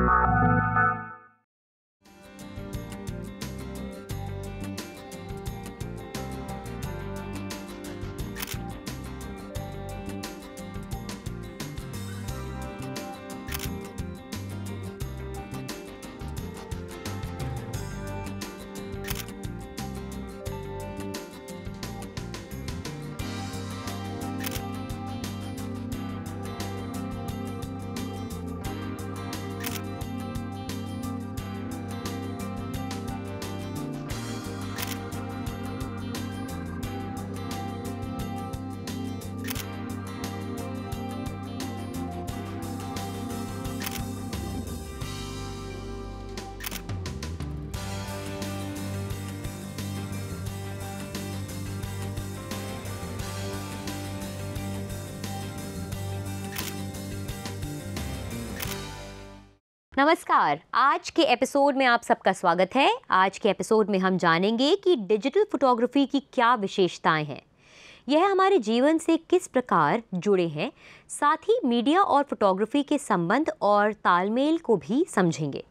Bye. नमस्कार आज के एपिसोड में आप सबका स्वागत है आज के एपिसोड में हम जानेंगे कि डिजिटल फोटोग्राफी की क्या विशेषताएं हैं यह हमारे जीवन से किस प्रकार जुड़े हैं साथ ही मीडिया और फोटोग्राफी के संबंध और तालमेल को भी समझेंगे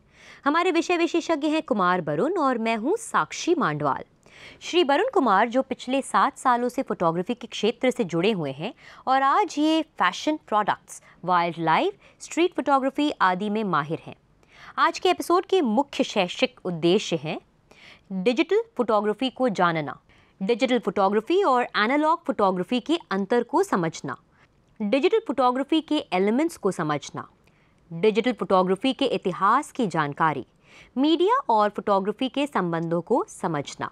हमारे विषय विशेषज्ञ हैं कुमार वरुण और मैं हूँ साक्षी मांडवाल श्री वरुण कुमार जो पिछले सात सालों से फोटोग्राफी के क्षेत्र से जुड़े हुए हैं और आज ये fashion products wild life street photography आदि में माहिर हैं आज के एपिसोड के मुख्य शैक्षिक उद्देश्य हैं डिजिटल फोटोग्राफी को जानना डिजिटल फोटोग्राफी और एनालॉग फोटोग्राफी के अंतर को समझना डिजिटल फोटोग्राफी के एलिमेंट्स को समझना डिजिटल फोटोग्राफी के इतिहास की जानकारी मीडिया और फोटोग्राफी के संबंधों को समझना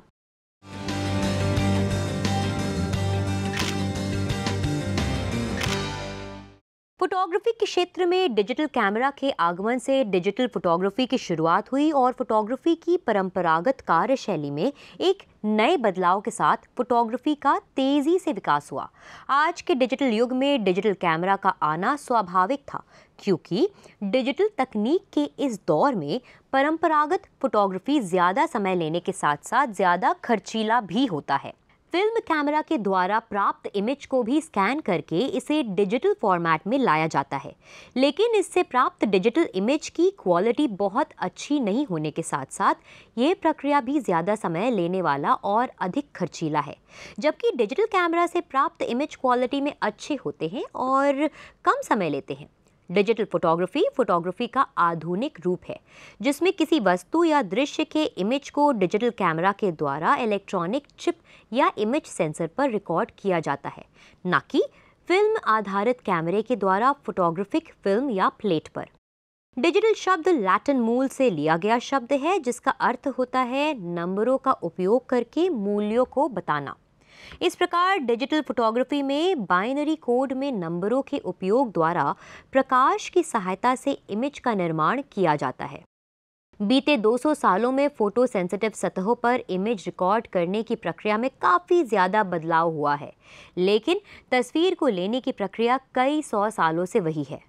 फोटोग्राफी के क्षेत्र में डिजिटल कैमरा के आगमन से डिजिटल फोटोग्राफी की शुरुआत हुई और फोटोग्राफी की परंपरागत कार्यशैली में एक नए बदलाव के साथ फोटोग्राफी का तेज़ी से विकास हुआ आज के डिजिटल युग में डिजिटल कैमरा का आना स्वाभाविक था क्योंकि डिजिटल तकनीक के इस दौर में परंपरागत फोटोग्राफी ज़्यादा समय लेने के साथ साथ ज़्यादा खर्चीला भी होता है फिल्म कैमरा के द्वारा प्राप्त इमेज को भी स्कैन करके इसे डिजिटल फॉर्मेट में लाया जाता है लेकिन इससे प्राप्त डिजिटल इमेज की क्वालिटी बहुत अच्छी नहीं होने के साथ साथ ये प्रक्रिया भी ज़्यादा समय लेने वाला और अधिक खर्चीला है जबकि डिजिटल कैमरा से प्राप्त इमेज क्वालिटी में अच्छे होते हैं और कम समय लेते हैं डिजिटल फोटोग्राफी फोटोग्राफी का आधुनिक रूप है जिसमें किसी वस्तु या दृश्य के इमेज को डिजिटल कैमरा के द्वारा इलेक्ट्रॉनिक चिप या इमेज सेंसर पर रिकॉर्ड किया जाता है न कि फिल्म आधारित कैमरे के द्वारा फोटोग्राफिक फिल्म या प्लेट पर डिजिटल शब्द लैटिन मूल से लिया गया शब्द है जिसका अर्थ होता है नंबरों का उपयोग करके मूल्यों को बताना इस प्रकार डिजिटल फोटोग्राफी में बाइनरी कोड में नंबरों के उपयोग द्वारा प्रकाश की सहायता से इमेज का निर्माण किया जाता है बीते 200 सालों में फोटो सेंसिटिव सतहों पर इमेज रिकॉर्ड करने की प्रक्रिया में काफ़ी ज़्यादा बदलाव हुआ है लेकिन तस्वीर को लेने की प्रक्रिया कई सौ सालों से वही है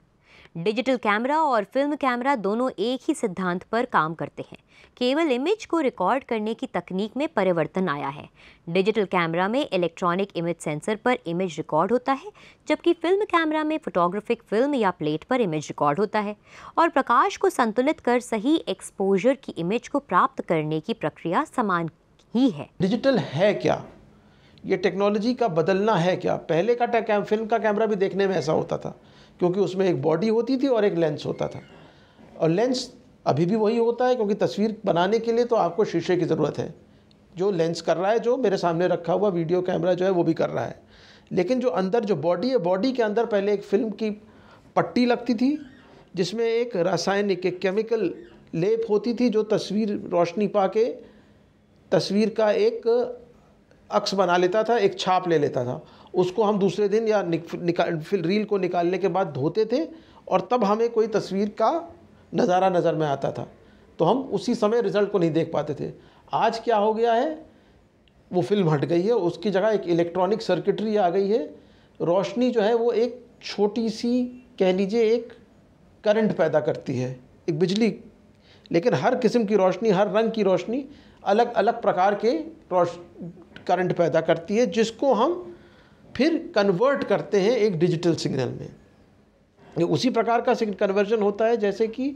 डिजिटल कैमरा और फिल्म कैमरा दोनों एक ही सिद्धांत पर काम करते हैं केवल इमेज को रिकॉर्ड करने की तकनीक में परिवर्तन आया है डिजिटल कैमरा में इलेक्ट्रॉनिक इमेज सेंसर पर इमेज रिकॉर्ड होता है जबकि फिल्म कैमरा में फोटोग्राफिक फिल्म या प्लेट पर इमेज रिकॉर्ड होता है और प्रकाश को संतुलित कर सही एक्सपोजर की इमेज को प्राप्त करने की प्रक्रिया समान ही है डिजिटल है क्या ये टेक्नोलॉजी का बदलना है क्या पहले का फिल्म का कैमरा भी देखने में ऐसा होता था क्योंकि उसमें एक बॉडी होती थी और एक लेंस होता था और लेंस अभी भी वही होता है क्योंकि तस्वीर बनाने के लिए तो आपको शीशे की ज़रूरत है जो लेंस कर रहा है जो मेरे सामने रखा हुआ वीडियो कैमरा जो है वो भी कर रहा है लेकिन जो अंदर जो बॉडी है बॉडी के अंदर पहले एक फिल्म की पट्टी लगती थी जिसमें एक रासायनिक एक केमिकल लेप होती थी जो तस्वीर रोशनी पा के तस्वीर का एक अक्स बना लेता था एक छाप ले लेता था उसको हम दूसरे दिन या निकाल फिर रील को निकालने के बाद धोते थे और तब हमें कोई तस्वीर का नज़ारा नज़र में आता था तो हम उसी समय रिज़ल्ट को नहीं देख पाते थे आज क्या हो गया है वो फिल्म हट गई है उसकी जगह एक इलेक्ट्रॉनिक सर्किटरी आ गई है रोशनी जो है वो एक छोटी सी कह लीजिए एक करंट पैदा करती है एक बिजली लेकिन हर किस्म की रोशनी हर रंग की रोशनी अलग अलग प्रकार के रोश करंट पैदा करती है जिसको हम फिर कन्वर्ट करते हैं एक डिजिटल सिग्नल में ये उसी प्रकार का कन्वर्जन होता है जैसे कि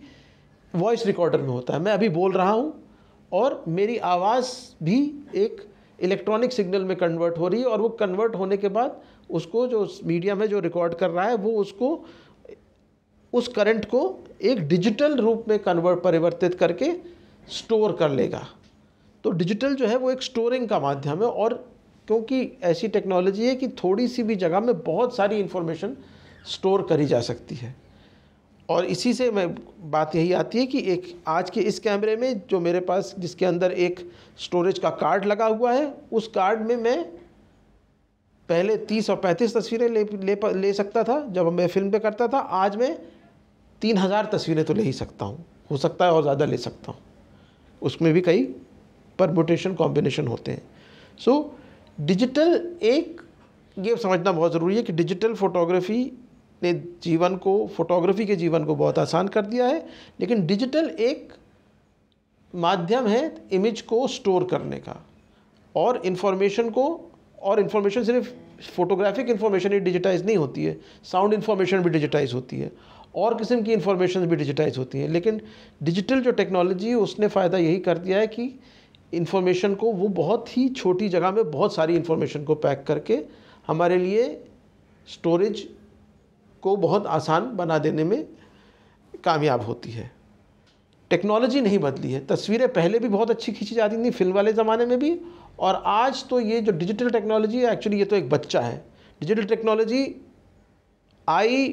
वॉइस रिकॉर्डर में होता है मैं अभी बोल रहा हूँ और मेरी आवाज़ भी एक इलेक्ट्रॉनिक सिग्नल में कन्वर्ट हो रही है और वो कन्वर्ट होने के बाद उसको जो मीडिया में जो रिकॉर्ड कर रहा है वो उसको उस करंट को एक डिजिटल रूप में कन्वर्ट परिवर्तित करके स्टोर कर लेगा तो डिजिटल जो है वो एक स्टोरिंग का माध्यम है और क्योंकि ऐसी टेक्नोलॉजी है कि थोड़ी सी भी जगह में बहुत सारी इन्फॉर्मेशन स्टोर करी जा सकती है और इसी से मैं बात यही आती है कि एक आज के इस कैमरे में जो मेरे पास जिसके अंदर एक स्टोरेज का कार्ड लगा हुआ है उस कार्ड में मैं पहले 30 और 35 तस्वीरें ले ले, ले सकता था जब मैं फिल्म पे करता था आज मैं तीन हज़ार तस्वीरें तो ले ही सकता हूँ हो सकता है और ज़्यादा ले सकता हूँ उसमें भी कई परमोटेशन कॉम्बिनेशन होते हैं सो so, डिजिटल एक ये समझना बहुत ज़रूरी है कि डिजिटल फोटोग्राफी ने जीवन को फोटोग्राफी के जीवन को बहुत आसान कर दिया है लेकिन डिजिटल एक माध्यम है इमेज को स्टोर करने का और इन्फॉर्मेशन को और इन्फॉर्मेशन सिर्फ फोटोग्राफिक इन्फॉर्मेशन ही डिजिटाइज नहीं होती है साउंड इन्फॉर्मेशन भी डिजिटाइज होती है और किस्म की इन्फॉर्मेशन भी डिजिटाइज होती हैं लेकिन डिजिटल जो टेक्नोलॉजी है उसने फ़ायदा यही कर दिया है कि इन्फॉर्मेशन को वो बहुत ही छोटी जगह में बहुत सारी इन्फॉर्मेशन को पैक करके हमारे लिए स्टोरेज को बहुत आसान बना देने में कामयाब होती है टेक्नोलॉजी नहीं बदली है तस्वीरें पहले भी बहुत अच्छी खींची जाती थी फिल्म वाले ज़माने में भी और आज तो ये जो डिजिटल टेक्नोलॉजी है एक्चुअली ये तो एक बच्चा है डिजिटल टेक्नोलॉजी आई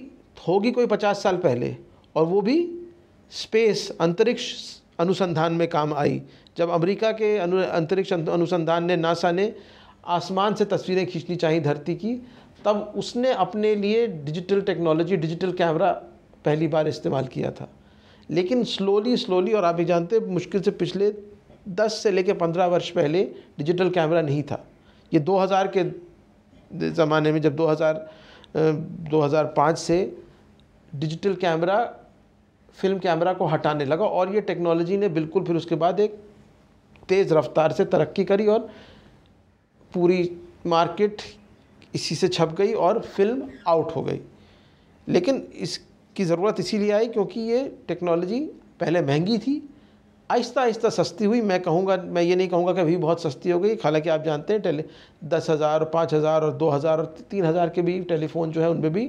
होगी कोई पचास साल पहले और वो भी स्पेस अंतरिक्ष अनुसंधान में काम आई जब अमेरिका के अंतरिक्ष अनुसंधान ने नासा ने आसमान से तस्वीरें खींचनी चाहिए धरती की तब उसने अपने लिए डिजिटल टेक्नोलॉजी डिजिटल कैमरा पहली बार इस्तेमाल किया था लेकिन स्लोली स्लोली और आप भी जानते मुश्किल से पिछले 10 से लेकर 15 वर्ष पहले डिजिटल कैमरा नहीं था ये 2000 के ज़माने में जब 2000 2005 से डिजिटल कैमरा फिल्म कैमरा को हटाने लगा और ये टेक्नोलॉजी ने बिल्कुल फिर उसके बाद एक तेज़ रफ्तार से तरक्की करी और पूरी मार्केट इसी से छप गई और फिल्म आउट हो गई लेकिन इसकी ज़रूरत इसीलिए आई क्योंकि ये टेक्नोलॉजी पहले महंगी थी आहिस्ता आहिस्ता सस्ती हुई मैं कहूँगा मैं ये नहीं कहूँगा कि अभी बहुत सस्ती हो गई हालांकि आप जानते हैं टेली दस हज़ार पाँच हज़ार और दो हज़ार और तीन हज़ार के भी टेलीफ़ोन जो है उनमें भी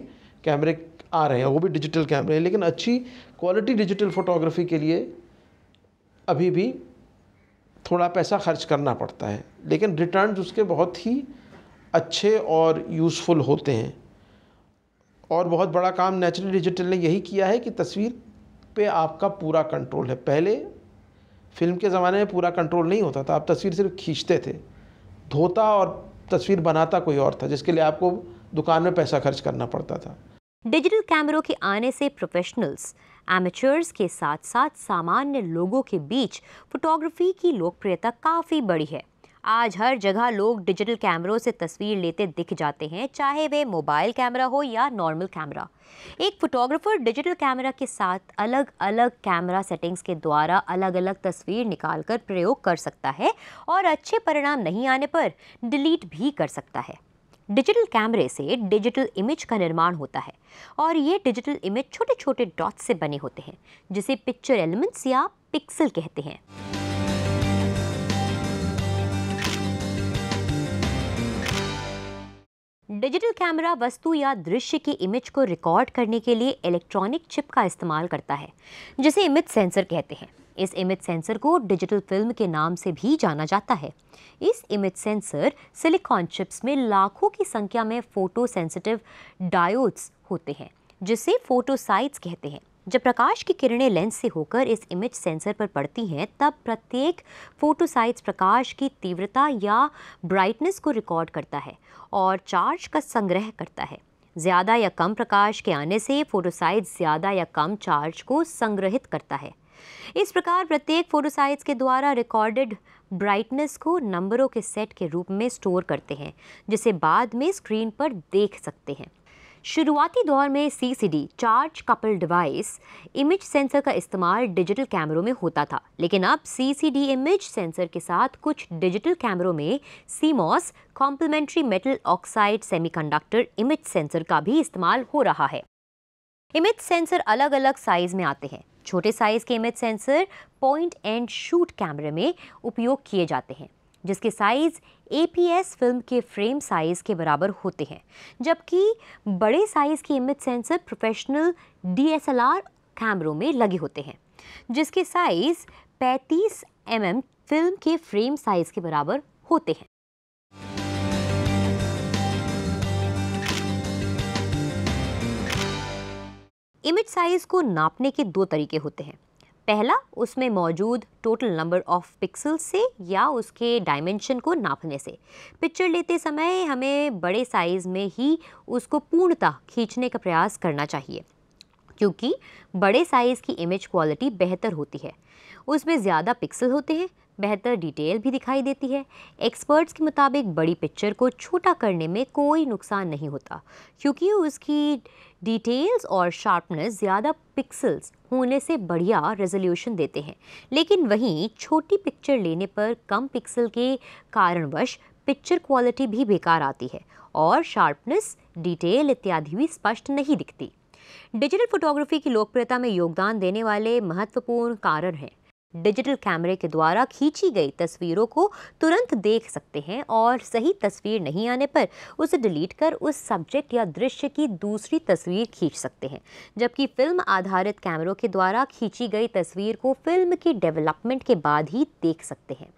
कैमरे आ रहे हैं वो भी डिजिटल कैमरे हैं लेकिन अच्छी क्वालिटी डिजिटल फ़ोटोग्राफी के लिए अभी भी थोड़ा पैसा खर्च करना पड़ता है लेकिन रिटर्न्स उसके बहुत ही अच्छे और यूज़फुल होते हैं और बहुत बड़ा काम नेचुरल डिजिटल ने यही किया है कि तस्वीर पे आपका पूरा कंट्रोल है पहले फिल्म के ज़माने में पूरा कंट्रोल नहीं होता था आप तस्वीर सिर्फ खींचते थे धोता और तस्वीर बनाता कोई और था जिसके लिए आपको दुकान में पैसा खर्च करना पड़ता था डिजिटल कैमरों के आने से प्रोफेशनल्स एमेचर्स के साथ साथ सामान्य लोगों के बीच फोटोग्राफी की लोकप्रियता काफ़ी बड़ी है आज हर जगह लोग डिजिटल कैमरों से तस्वीर लेते दिख जाते हैं चाहे वे मोबाइल कैमरा हो या नॉर्मल कैमरा एक फोटोग्राफर डिजिटल कैमरा के साथ अलग अलग कैमरा सेटिंग्स के द्वारा अलग अलग तस्वीर निकालकर प्रयोग कर सकता है और अच्छे परिणाम नहीं आने पर डिलीट भी कर सकता है डिजिटल कैमरे से डिजिटल इमेज का निर्माण होता है और ये डिजिटल इमेज छोटे छोटे डॉट्स से बने होते हैं जिसे पिक्चर एलिमेंट्स या पिक्सल कहते हैं डिजिटल कैमरा वस्तु या दृश्य की इमेज को रिकॉर्ड करने के लिए इलेक्ट्रॉनिक चिप का इस्तेमाल करता है जिसे इमेज सेंसर कहते हैं इस इमेज सेंसर को डिजिटल फिल्म के नाम से भी जाना जाता है इस इमेज सेंसर सिलिकॉन चिप्स में लाखों की संख्या में फोटो सेंसिटिव डायोड्स होते हैं जिसे फोटोसाइट्स कहते हैं जब प्रकाश की किरणें लेंस से होकर इस इमेज सेंसर पर पड़ती हैं तब प्रत्येक फोटोसाइट्स प्रकाश की तीव्रता या ब्राइटनेस को रिकॉर्ड करता है और चार्ज का संग्रह करता है ज़्यादा या कम प्रकाश के आने से फोटोसाइट ज़्यादा या कम चार्ज को संग्रहित करता है इस प्रकार प्रत्येक फोटोसाइट्स के द्वारा रिकॉर्डेड ब्राइटनेस को नंबरों के सेट के रूप में स्टोर करते हैं जिसे बाद में स्क्रीन पर देख सकते हैं शुरुआती दौर में C C D charge couple device image sensor का इस्तेमाल डिजिटल कैमरों में होता था लेकिन अब C C D image sensor के साथ कुछ डिजिटल कैमरों में CMOS complementary metal oxide semiconductor image sensor का भी इस्तेमाल हो रहा है इमेज सेंसर अलग अलग साइज में आते हैं छोटे साइज़ के image sensor point and shoot कैमरे में उपयोग किए जाते हैं जिसके साइज़ ए फिल्म के फ्रेम साइज़ के बराबर होते हैं जबकि बड़े साइज़ के इमेज सेंसर प्रोफेशनल डी कैमरों में लगे होते हैं जिसके साइज़ 35 एम mm फिल्म के फ्रेम साइज़ के बराबर होते हैं इमेज साइज़ को नापने के दो तरीके होते हैं पहला उसमें मौजूद टोटल नंबर ऑफ पिक्सल से या उसके डायमेंशन को नापने से पिक्चर लेते समय हमें बड़े साइज़ में ही उसको पूर्णतः खींचने का प्रयास करना चाहिए क्योंकि बड़े साइज़ की इमेज क्वालिटी बेहतर होती है उसमें ज़्यादा पिक्सल होते हैं बेहतर डिटेल भी दिखाई देती है एक्सपर्ट्स के मुताबिक बड़ी पिक्चर को छोटा करने में कोई नुकसान नहीं होता क्योंकि उसकी डिटेल्स और शार्पनेस ज़्यादा पिक्सल्स होने से बढ़िया रेजोल्यूशन देते हैं लेकिन वहीं छोटी पिक्चर लेने पर कम पिक्सल के कारणवश पिक्चर क्वालिटी भी बेकार आती है और शार्पनेस डिटेल इत्यादि भी स्पष्ट नहीं दिखती डिजिटल फोटोग्राफी की लोकप्रियता में योगदान देने वाले महत्वपूर्ण कारण हैं डिजिटल कैमरे के द्वारा खींची गई तस्वीरों को तुरंत देख सकते हैं और सही तस्वीर नहीं आने पर उसे डिलीट कर उस सब्जेक्ट या दृश्य की दूसरी तस्वीर खींच सकते हैं जबकि फिल्म आधारित कैमरों के द्वारा खींची गई तस्वीर को फिल्म की डेवलपमेंट के बाद ही देख सकते हैं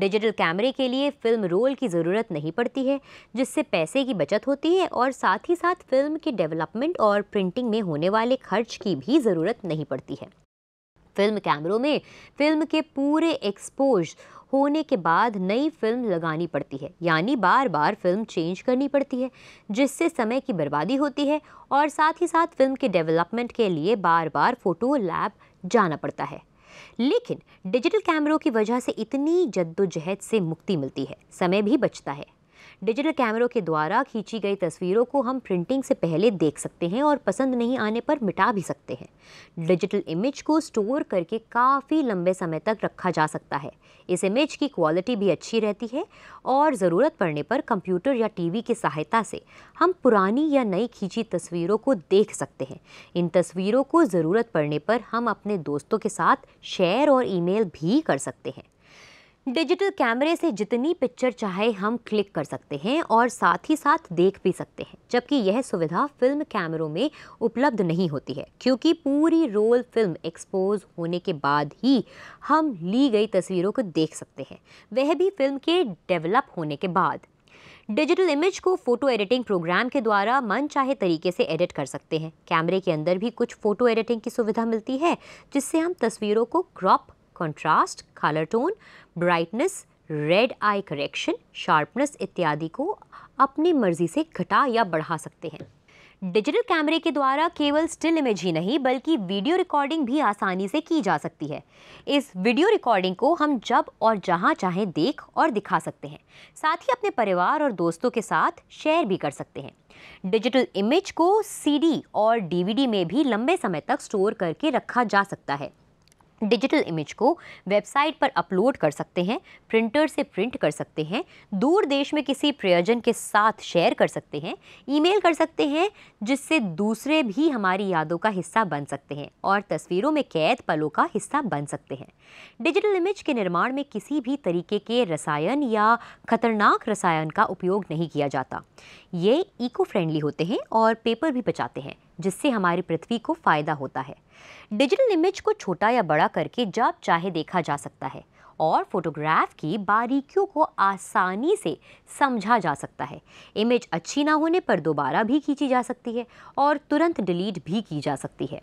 डिजिटल कैमरे के लिए फिल्म रोल की ज़रूरत नहीं पड़ती है जिससे पैसे की बचत होती है और साथ ही साथ फिल्म की डेवलपमेंट और प्रिंटिंग में होने वाले खर्च की भी ज़रूरत नहीं पड़ती है फिल्म कैमरों में फिल्म के पूरे एक्सपोज होने के बाद नई फिल्म लगानी पड़ती है यानी बार बार फिल्म चेंज करनी पड़ती है जिससे समय की बर्बादी होती है और साथ ही साथ फिल्म के डेवलपमेंट के लिए बार बार फ़ोटो लैब जाना पड़ता है लेकिन डिजिटल कैमरों की वजह से इतनी जद्दोजहद से मुक्ति मिलती है समय भी बचता है डिजिटल कैमरों के द्वारा खींची गई तस्वीरों को हम प्रिंटिंग से पहले देख सकते हैं और पसंद नहीं आने पर मिटा भी सकते हैं डिजिटल इमेज को स्टोर करके काफ़ी लंबे समय तक रखा जा सकता है इस इमेज की क्वालिटी भी अच्छी रहती है और ज़रूरत पड़ने पर कंप्यूटर या टीवी की सहायता से हम पुरानी या नई खींची तस्वीरों को देख सकते हैं इन तस्वीरों को ज़रूरत पड़ने पर हम अपने दोस्तों के साथ शेयर और ईमेल भी कर सकते हैं डिजिटल कैमरे से जितनी पिक्चर चाहे हम क्लिक कर सकते हैं और साथ ही साथ देख भी सकते हैं जबकि यह सुविधा फिल्म कैमरों में उपलब्ध नहीं होती है क्योंकि पूरी रोल फिल्म एक्सपोज होने के बाद ही हम ली गई तस्वीरों को देख सकते हैं वह भी फिल्म के डेवलप होने के बाद डिजिटल इमेज को फोटो एडिटिंग प्रोग्राम के द्वारा मन चाहे तरीके से एडिट कर सकते हैं कैमरे के अंदर भी कुछ फ़ोटो एडिटिंग की सुविधा मिलती है जिससे हम तस्वीरों को crop contrast colour tone brightness red eye correction sharpness इत्यादि को अपनी मर्ज़ी से घटा या बढ़ा सकते हैं डिजिटल कैमरे के द्वारा केवल स्टिल इमेज ही नहीं बल्कि वीडियो रिकॉर्डिंग भी आसानी से की जा सकती है इस वीडियो रिकॉर्डिंग को हम जब और जहां चाहें देख और दिखा सकते हैं साथ ही अपने परिवार और दोस्तों के साथ शेयर भी कर सकते हैं डिजिटल इमेज को सीडी और डीवीडी में भी लंबे समय तक स्टोर करके रखा जा सकता है डिजिटल इमेज को वेबसाइट पर अपलोड कर सकते हैं प्रिंटर से प्रिंट कर सकते हैं दूर देश में किसी प्रयोजन के साथ शेयर कर सकते हैं ईमेल कर सकते हैं जिससे दूसरे भी हमारी यादों का हिस्सा बन सकते हैं और तस्वीरों में कैद पलों का हिस्सा बन सकते हैं डिजिटल इमेज के निर्माण में किसी भी तरीके के रसायन या खतरनाक रसायन का उपयोग नहीं किया जाता ये इको फ्रेंडली होते हैं और पेपर भी बचाते हैं जिससे हमारी पृथ्वी को फ़ायदा होता है डिजिटल इमेज को छोटा या बड़ा करके जब चाहे देखा जा सकता है और फोटोग्राफ की बारीकियों को आसानी से समझा जा सकता है इमेज अच्छी ना होने पर दोबारा भी खींची जा सकती है और तुरंत डिलीट भी की जा सकती है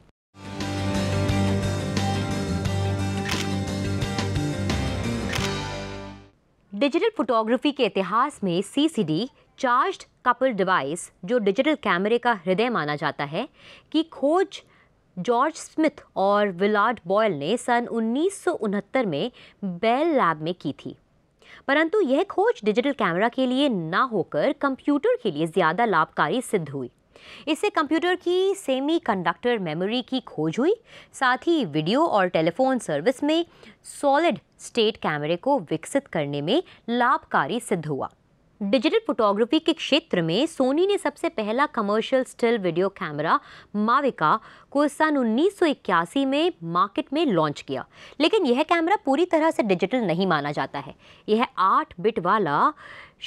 डिजिटल फोटोग्राफी के इतिहास में सीसीडी चार्ज्ड कपल डिवाइस जो डिजिटल कैमरे का हृदय माना जाता है की खोज जॉर्ज स्मिथ और विलार्ड बॉयल ने सन उन्नीस में बेल लैब में की थी परंतु यह खोज डिजिटल कैमरा के लिए ना होकर कंप्यूटर के लिए ज़्यादा लाभकारी सिद्ध हुई इससे कंप्यूटर की सेमी कंडक्टर मेमोरी की खोज हुई साथ ही वीडियो और टेलीफोन सर्विस में सॉलिड स्टेट कैमरे को विकसित करने में लाभकारी सिद्ध हुआ डिजिटल फोटोग्राफी के क्षेत्र में सोनी ने सबसे पहला commercial still video camera Mavica को सन उन्नीस में मार्केट में लॉन्च किया लेकिन यह कैमरा पूरी तरह से डिजिटल नहीं माना जाता है यह 8 बिट वाला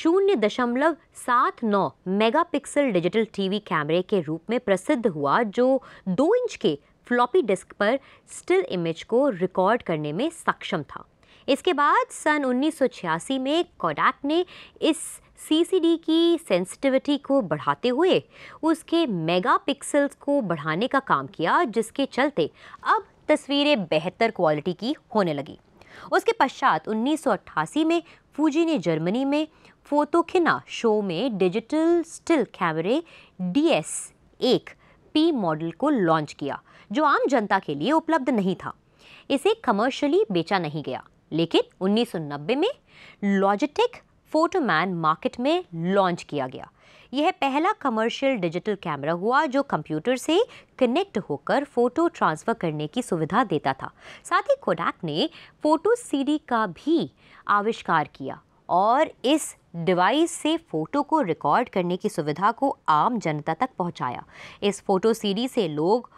शून्य दशमलव सात नौ मेगा डिजिटल टीवी कैमरे के रूप में प्रसिद्ध हुआ जो दो इंच के फ्लॉपी डिस्क पर स्टिल इमेज को रिकॉर्ड करने में सक्षम था इसके बाद सन उन्नीस में कोडाक ने इस सीसीडी की सेंसिटिविटी को बढ़ाते हुए उसके मेगापिक्सल्स को बढ़ाने का काम किया जिसके चलते अब तस्वीरें बेहतर क्वालिटी की होने लगी उसके पश्चात 1988 में फूजी ने जर्मनी में फोटोखिना शो में डिजिटल स्टिल कैमरे डी एस एक पी मॉडल को लॉन्च किया जो आम जनता के लिए उपलब्ध नहीं था इसे कमर्शियली बेचा नहीं गया लेकिन 1990 में लॉजिटिक फोटोमैन मार्केट में लॉन्च किया गया यह पहला कमर्शियल डिजिटल कैमरा हुआ जो कंप्यूटर से कनेक्ट होकर फ़ोटो ट्रांसफ़र करने की सुविधा देता था साथ ही कोडाक ने फ़ोटो सीडी का भी आविष्कार किया और इस डिवाइस से फ़ोटो को रिकॉर्ड करने की सुविधा को आम जनता तक पहुंचाया। इस फ़ोटो सीडी से लोग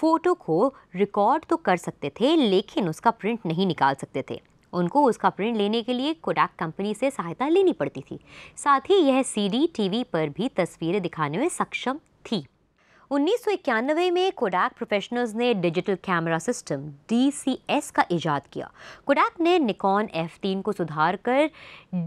फ़ोटो को रिकॉर्ड तो कर सकते थे लेकिन उसका प्रिंट नहीं निकाल सकते थे उनको उसका प्रिंट लेने के लिए कोडाक कंपनी से सहायता लेनी पड़ती थी साथ ही यह सीडी टीवी पर भी तस्वीरें दिखाने में सक्षम थी इक्यानवे में कोडाक प्रोफेशनल्स ने डिजिटल कैमरा सिस्टम एस का ईजाद किया कोडाक ने निकॉन F3 को सुधार कर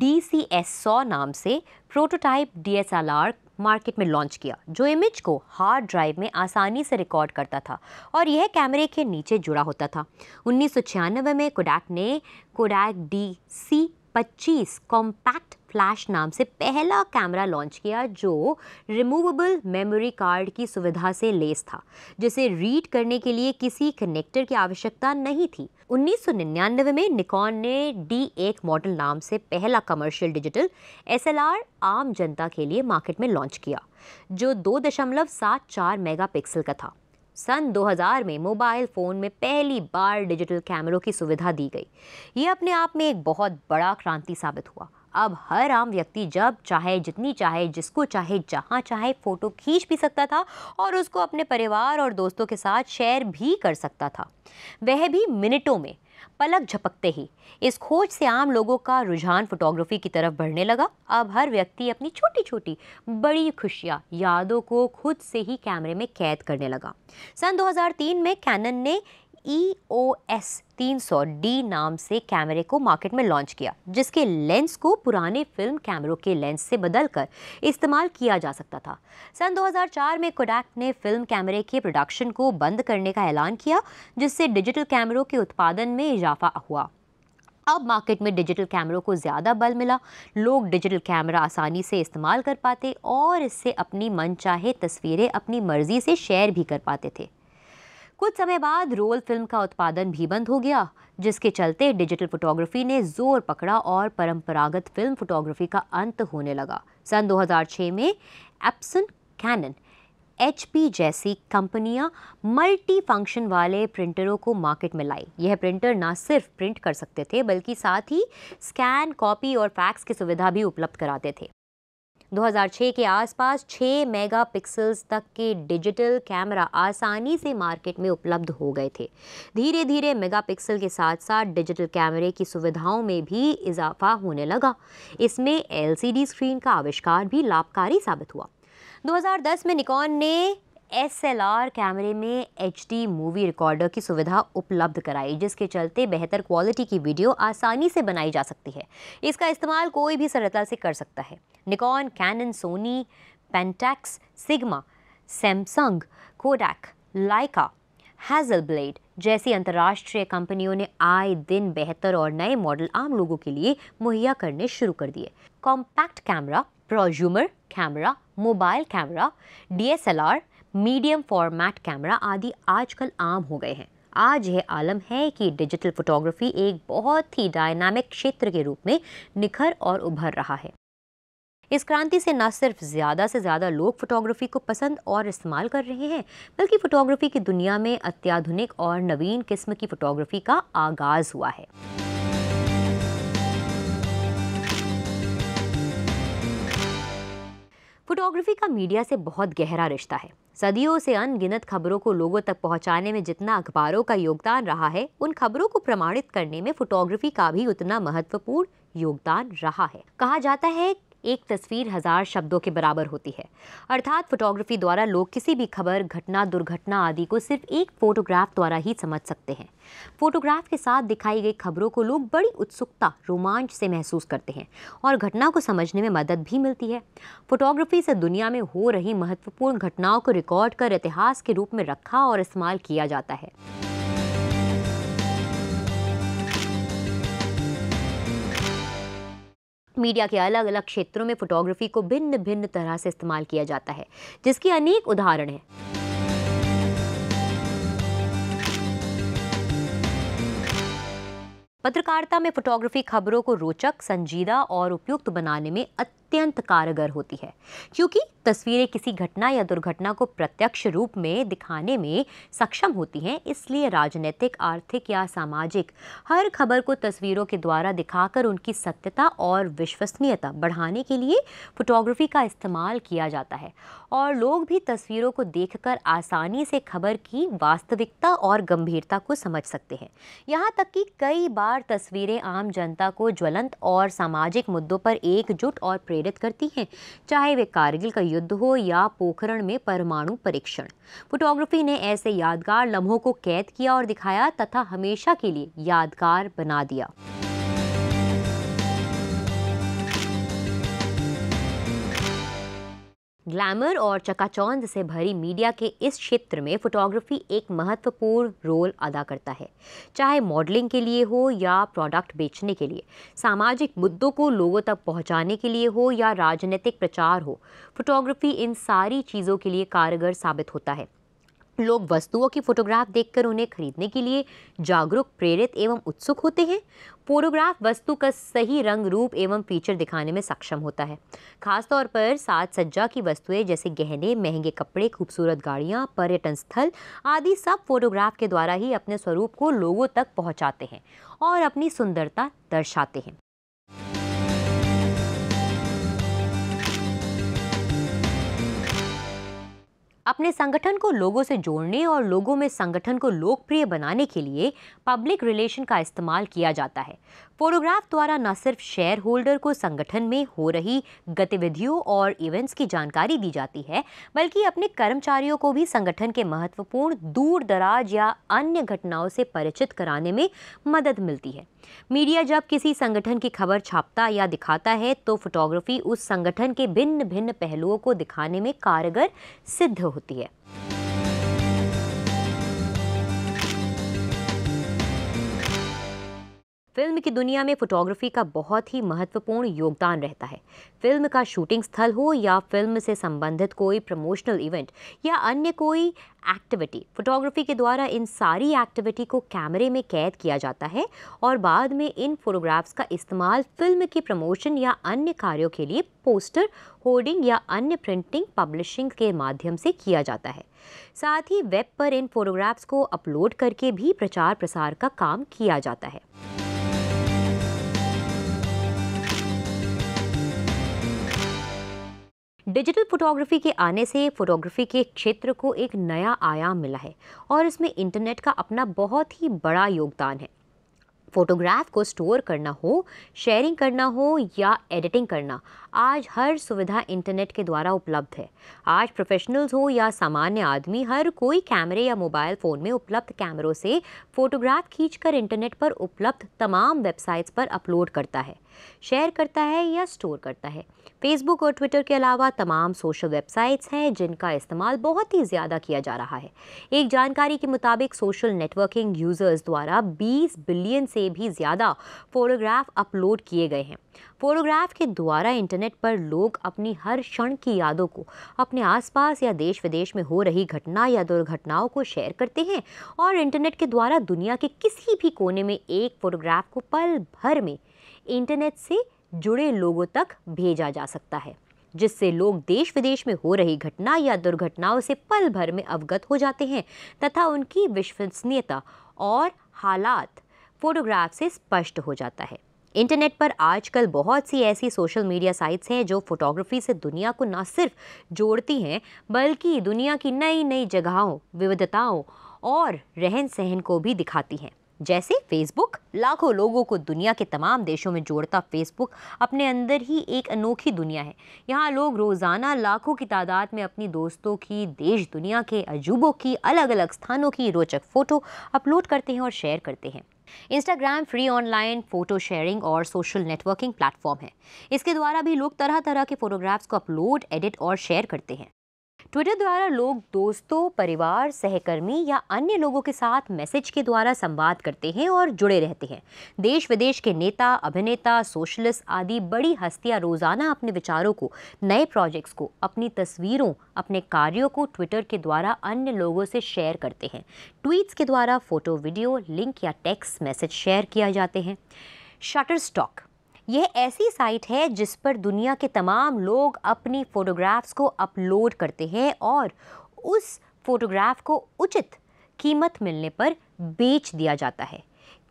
एस 100 नाम से प्रोटोटाइप आर मार्केट में लॉन्च किया जो इमेज को हार्ड ड्राइव में आसानी से रिकॉर्ड करता था और यह कैमरे के नीचे जुड़ा होता था उन्नीस में कोडैक ने कोडैक डी सी पच्चीस कॉम्पैक्ट फ्लैश नाम से पहला कैमरा लॉन्च किया जो रिमूवेबल मेमोरी कार्ड की सुविधा से लेस था जिसे रीड करने के लिए किसी कनेक्टर की आवश्यकता नहीं थी 1999 में निकॉन ने डी एक मॉडल नाम से पहला कमर्शियल डिजिटल एस आम जनता के लिए मार्केट में लॉन्च किया जो 2.74 मेगापिक्सल का था सन 2000 में मोबाइल फ़ोन में पहली बार डिजिटल कैमरों की सुविधा दी गई ये अपने आप में एक बहुत बड़ा क्रांति साबित हुआ अब हर आम व्यक्ति जब चाहे जितनी चाहे जिसको चाहे जहाँ चाहे फ़ोटो खींच भी सकता था और उसको अपने परिवार और दोस्तों के साथ शेयर भी कर सकता था वह भी मिनटों में पलक झपकते ही इस खोज से आम लोगों का रुझान फोटोग्राफी की तरफ बढ़ने लगा अब हर व्यक्ति अपनी छोटी छोटी बड़ी खुशियाँ यादों को खुद से ही कैमरे में कैद करने लगा सन 2003 में कैनन ने ई ओ एस तीन सौ डी नाम से कैमरे को मार्केट में लॉन्च किया जिसके लेंस को पुराने फिल्म कैमरों के लेंस से बदलकर इस्तेमाल किया जा सकता था सन 2004 में कोडैक ने फिल्म कैमरे के प्रोडक्शन को बंद करने का ऐलान किया जिससे डिजिटल कैमरों के उत्पादन में इजाफा हुआ अब मार्केट में डिजिटल कैमरों को ज़्यादा बल मिला लोग डिजिटल कैमरा आसानी से इस्तेमाल कर पाते और इससे अपनी मनचाहे तस्वीरें अपनी मर्ज़ी से शेयर भी कर पाते थे कुछ समय बाद रोल फिल्म का उत्पादन भी बंद हो गया जिसके चलते डिजिटल फोटोग्राफी ने जोर पकड़ा और परंपरागत फिल्म फोटोग्राफी का अंत होने लगा सन 2006 में एप्सन कैनन एच जैसी कंपनियां मल्टी फंक्शन वाले प्रिंटरों को मार्केट में लाई यह प्रिंटर ना सिर्फ प्रिंट कर सकते थे बल्कि साथ ही स्कैन कॉपी और फैक्स की सुविधा भी उपलब्ध कराते थे 2006 के आसपास 6 मेगापिक्सल्स तक के डिजिटल कैमरा आसानी से मार्केट में उपलब्ध हो गए थे धीरे धीरे मेगापिक्सल के साथ साथ डिजिटल कैमरे की सुविधाओं में भी इजाफा होने लगा इसमें एलसीडी स्क्रीन का आविष्कार भी लाभकारी साबित हुआ 2010 में निकॉन ने एसएलआर कैमरे में एचडी मूवी रिकॉर्डर की सुविधा उपलब्ध कराई जिसके चलते बेहतर क्वालिटी की वीडियो आसानी से बनाई जा सकती है इसका इस्तेमाल कोई भी सरलता से कर सकता है Nikon Canon Sony Pentax Sigma Samsung Kodak Leica Hasselblad जैसी अंतर्राष्ट्रीय कंपनियों ने आए दिन बेहतर और नए मॉडल आम लोगों के लिए मुहैया करने शुरू कर दिए compact camera prosumer camera mobile camera DSLR medium format camera आदि आजकल आम हो गए हैं आज यह आलम है कि डिजिटल फोटोग्राफी एक बहुत ही डायनामिक क्षेत्र के रूप में निखर और उभर रहा है इस क्रांति से न सिर्फ ज़्यादा से ज़्यादा लोग फोटोग्राफी को पसंद और इस्तेमाल कर रहे हैं बल्कि फ़ोटोग्राफी की दुनिया में अत्याधुनिक और नवीन किस्म की फ़ोटोग्राफी का आगाज़ हुआ है फोटोग्राफी का मीडिया से बहुत गहरा रिश्ता है सदियों से अनगिनत खबरों को लोगों तक पहुंचाने में जितना अखबारों का योगदान रहा है उन खबरों को प्रमाणित करने में फोटोग्राफी का भी उतना महत्वपूर्ण योगदान रहा है कहा जाता है एक तस्वीर हज़ार शब्दों के बराबर होती है अर्थात फोटोग्राफी द्वारा लोग किसी भी खबर घटना दुर्घटना आदि को सिर्फ एक फ़ोटोग्राफ द्वारा ही समझ सकते हैं फ़ोटोग्राफ के साथ दिखाई गई खबरों को लोग बड़ी उत्सुकता रोमांच से महसूस करते हैं और घटना को समझने में मदद भी मिलती है फोटोग्राफी से दुनिया में हो रही महत्वपूर्ण घटनाओं को रिकॉर्ड कर इतिहास के रूप में रखा और इस्तेमाल किया जाता है मीडिया के अलग अलग क्षेत्रों में फोटोग्राफी को भिन्न भिन्न तरह से इस्तेमाल किया जाता है जिसके अनेक उदाहरण हैं पत्रकारिता में फोटोग्राफी खबरों को रोचक संजीदा और उपयुक्त बनाने में अत्यंत कारगर होती है क्योंकि तस्वीरें किसी घटना या दुर्घटना को प्रत्यक्ष रूप में दिखाने में सक्षम होती हैं इसलिए राजनीतिक आर्थिक या सामाजिक हर खबर को तस्वीरों के द्वारा दिखाकर उनकी सत्यता और विश्वसनीयता बढ़ाने के लिए फोटोग्राफी का इस्तेमाल किया जाता है और लोग भी तस्वीरों को देखकर आसानी से खबर की वास्तविकता और गंभीरता को समझ सकते हैं यहाँ तक कि कई बार तस्वीरें आम जनता को ज्वलंत और सामाजिक मुद्दों पर एकजुट और प्रेरित प्रेरित करती हैं चाहे वे कारगिल का युद्ध हो या पोखरण में परमाणु परीक्षण फोटोग्राफी ने ऐसे यादगार लम्हों को कैद किया और दिखाया तथा हमेशा के लिए यादगार बना दिया ग्लैमर और चकाचौंध से भरी मीडिया के इस क्षेत्र में फोटोग्राफी एक महत्वपूर्ण रोल अदा करता है चाहे मॉडलिंग के लिए हो या प्रोडक्ट बेचने के लिए सामाजिक मुद्दों को लोगों तक पहुंचाने के लिए हो या राजनीतिक प्रचार हो फोटोग्राफी इन सारी चीज़ों के लिए कारगर साबित होता है लोग वस्तुओं की फोटोग्राफ देखकर उन्हें खरीदने के लिए जागरूक प्रेरित एवं उत्सुक होते हैं फोटोग्राफ वस्तु का सही रंग रूप एवं फीचर दिखाने में सक्षम होता है खासतौर पर साज सज्जा की वस्तुएं जैसे गहने महंगे कपड़े खूबसूरत गाड़ियाँ पर्यटन स्थल आदि सब फोटोग्राफ के द्वारा ही अपने स्वरूप को लोगों तक पहुँचाते हैं और अपनी सुंदरता दर्शाते हैं अपने संगठन को लोगों से जोड़ने और लोगों में संगठन को लोकप्रिय बनाने के लिए पब्लिक रिलेशन का इस्तेमाल किया जाता है फोटोग्राफ द्वारा न सिर्फ शेयर होल्डर को संगठन में हो रही गतिविधियों और इवेंट्स की जानकारी दी जाती है बल्कि अपने कर्मचारियों को भी संगठन के महत्वपूर्ण दूर दराज या अन्य घटनाओं से परिचित कराने में मदद मिलती है मीडिया जब किसी संगठन की खबर छापता या दिखाता है तो फोटोग्राफी उस संगठन के भिन्न भिन्न पहलुओं को दिखाने में कारगर सिद्ध होती है फिल्म की दुनिया में फ़ोटोग्राफी का बहुत ही महत्वपूर्ण योगदान रहता है फिल्म का शूटिंग स्थल हो या फिल्म से संबंधित कोई प्रमोशनल इवेंट या अन्य कोई एक्टिविटी फोटोग्राफी के द्वारा इन सारी एक्टिविटी को कैमरे में कैद किया जाता है और बाद में इन फोटोग्राफ्स का इस्तेमाल फिल्म की प्रमोशन या अन्य कार्यों के लिए पोस्टर होर्डिंग या अन्य प्रिंटिंग पब्लिशिंग के माध्यम से किया जाता है साथ ही वेब पर इन फोटोग्राफ्स को अपलोड करके भी प्रचार प्रसार का काम किया जाता है डिजिटल फोटोग्राफी के आने से फोटोग्राफी के क्षेत्र को एक नया आयाम मिला है और इसमें इंटरनेट का अपना बहुत ही बड़ा योगदान है फ़ोटोग्राफ को स्टोर करना हो शेयरिंग करना हो या एडिटिंग करना आज हर सुविधा इंटरनेट के द्वारा उपलब्ध है आज प्रोफेशनल्स हो या सामान्य आदमी हर कोई कैमरे या मोबाइल फ़ोन में उपलब्ध कैमरों से फ़ोटोग्राफ खींचकर इंटरनेट पर उपलब्ध तमाम वेबसाइट्स पर अपलोड करता है शेयर करता है या स्टोर करता है फेसबुक और ट्विटर के अलावा तमाम सोशल वेबसाइट्स हैं जिनका इस्तेमाल बहुत ही ज़्यादा किया जा रहा है एक जानकारी के मुताबिक सोशल नेटवर्किंग यूज़र्स द्वारा 20 बिलियन से भी ज़्यादा फ़ोटोग्राफ अपलोड किए गए हैं फोटोग्राफ के द्वारा इंटरनेट पर लोग अपनी हर क्षण की यादों को अपने आसपास या देश विदेश में हो रही घटना या दुर्घटनाओं को शेयर करते हैं और इंटरनेट के द्वारा दुनिया के किसी भी कोने में एक फोटोग्राफ को पल भर में इंटरनेट से जुड़े लोगों तक भेजा जा सकता है जिससे लोग देश विदेश में हो रही घटना या दुर्घटनाओं से पल भर में अवगत हो जाते हैं तथा उनकी विश्वसनीयता और हालात फोटोग्राफ से स्पष्ट हो जाता है इंटरनेट पर आजकल बहुत सी ऐसी सोशल मीडिया साइट्स हैं जो फोटोग्राफी से दुनिया को ना सिर्फ जोड़ती हैं बल्कि दुनिया की नई नई जगहों विविधताओं और रहन सहन को भी दिखाती हैं जैसे फेसबुक लाखों लोगों को दुनिया के तमाम देशों में जोड़ता फेसबुक अपने अंदर ही एक अनोखी दुनिया है यहाँ लोग रोज़ाना लाखों की तादाद में अपनी दोस्तों की देश दुनिया के अजूबों की अलग अलग स्थानों की रोचक फ़ोटो अपलोड करते हैं और शेयर करते हैं Instagram free online photo sharing और सोशल नेटवर्किंग प्लेटफॉर्म है इसके द्वारा भी लोग तरह तरह के फ़ोटोग्राफ्स को अपलोड एडिट और शेयर करते हैं ट्विटर द्वारा लोग दोस्तों परिवार सहकर्मी या अन्य लोगों के साथ मैसेज के द्वारा संवाद करते हैं और जुड़े रहते हैं देश विदेश के नेता अभिनेता सोशलिस्ट आदि बड़ी हस्तियां रोज़ाना अपने विचारों को नए प्रोजेक्ट्स को अपनी तस्वीरों अपने कार्यों को ट्विटर के द्वारा अन्य लोगों से शेयर करते हैं ट्वीट्स के द्वारा फ़ोटो वीडियो लिंक या टेक्स्ट मैसेज शेयर किया जाते हैं शटर स्टॉक यह ऐसी साइट है जिस पर दुनिया के तमाम लोग अपनी फ़ोटोग्राफ्स को अपलोड करते हैं और उस फ़ोटोग्राफ को उचित कीमत मिलने पर बेच दिया जाता है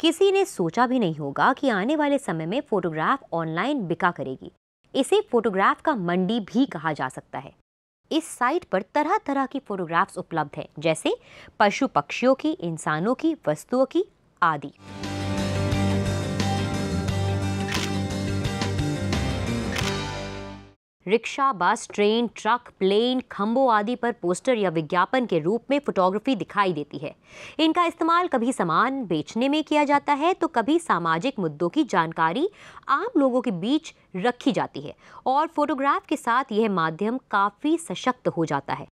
किसी ने सोचा भी नहीं होगा कि आने वाले समय में फ़ोटोग्राफ ऑनलाइन बिका करेगी इसे फ़ोटोग्राफ का मंडी भी कहा जा सकता है इस साइट पर तरह तरह की फ़ोटोग्राफ्स उपलब्ध हैं जैसे पशु पक्षियों की इंसानों की वस्तुओं की आदि rickshaw bus train truck plane खम्बों आदि पर पोस्टर या विज्ञापन के रूप में फोटोग्राफी दिखाई देती है इनका इस्तेमाल कभी सामान बेचने में किया जाता है तो कभी सामाजिक मुद्दों की जानकारी आम लोगों के बीच रखी जाती है और फोटोग्राफ के साथ यह माध्यम काफ़ी सशक्त हो जाता है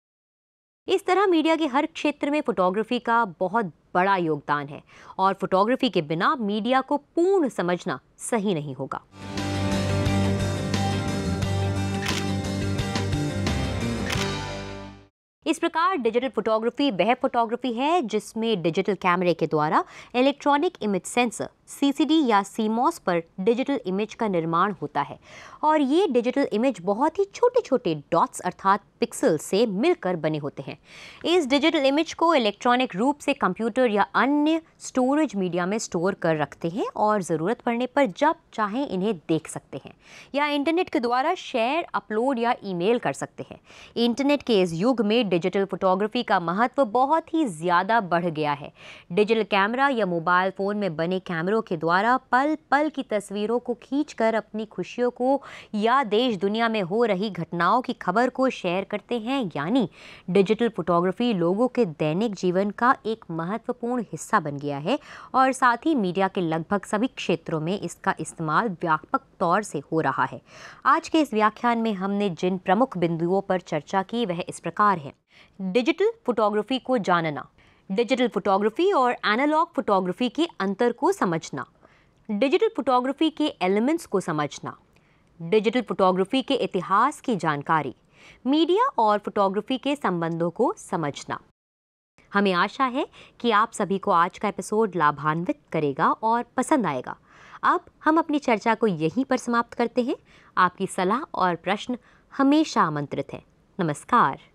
इस तरह मीडिया के हर क्षेत्र में फोटोग्राफी का बहुत बड़ा योगदान है और फोटोग्राफी के बिना मीडिया को पूर्ण समझना सही नहीं होगा इस प्रकार डिजिटल फोटोग्राफी वह फोटोग्राफी है जिसमें डिजिटल कैमरे के द्वारा इलेक्ट्रॉनिक इमेज सेंसर सीसीडी या सीमॉस पर डिजिटल इमेज का निर्माण होता है और ये डिजिटल इमेज बहुत ही छोटे छोटे डॉट्स अर्थात पिक्सल से मिलकर बने होते हैं इस डिजिटल इमेज को इलेक्ट्रॉनिक रूप से कंप्यूटर या अन्य स्टोरेज मीडिया में स्टोर कर रखते हैं और ज़रूरत पड़ने पर जब चाहें इन्हें देख सकते हैं या इंटरनेट के द्वारा शेयर अपलोड या ईमेल कर सकते हैं इंटरनेट के इस युग में डिजिटल फोटोग्राफी का महत्व बहुत ही ज़्यादा बढ़ गया है डिजिटल कैमरा या मोबाइल फ़ोन में बने कैमरों तस्वीरों के द्वारा पल पल की तस्वीरों को खींचकर अपनी खुशियों को या देश दुनिया में हो रही घटनाओं की खबर को शेयर करते हैं यानी डिजिटल फोटोग्राफी लोगों के दैनिक जीवन का एक महत्वपूर्ण हिस्सा बन गया है और साथ ही मीडिया के लगभग सभी क्षेत्रों में इसका इस्तेमाल व्यापक तौर से हो रहा है आज के इस व्याख्यान में हमने जिन प्रमुख बिंदुओं पर चर्चा की वह इस प्रकार है डिजिटल फोटोग्राफी को जानना डिजिटल फोटोग्राफी और एनालॉग फोटोग्राफी के अंतर को समझना डिजिटल फोटोग्राफी के एलिमेंट्स को समझना डिजिटल फोटोग्राफी के इतिहास की जानकारी मीडिया और फोटोग्राफी के संबंधों को समझना हमें आशा है कि आप सभी को आज का एपिसोड लाभान्वित करेगा और पसंद आएगा अब हम अपनी चर्चा को यहीं पर समाप्त करते हैं आपकी सलाह और प्रश्न हमेशा आमंत्रित है नमस्कार